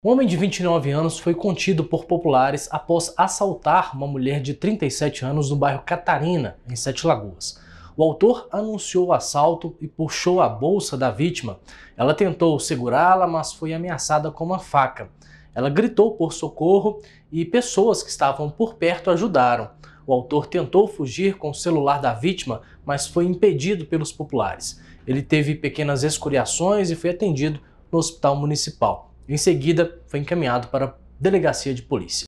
Um homem de 29 anos foi contido por populares após assaltar uma mulher de 37 anos no bairro Catarina, em Sete Lagoas. O autor anunciou o assalto e puxou a bolsa da vítima. Ela tentou segurá-la, mas foi ameaçada com uma faca. Ela gritou por socorro e pessoas que estavam por perto ajudaram. O autor tentou fugir com o celular da vítima, mas foi impedido pelos populares. Ele teve pequenas escoriações e foi atendido no hospital municipal. Em seguida, foi encaminhado para a delegacia de polícia.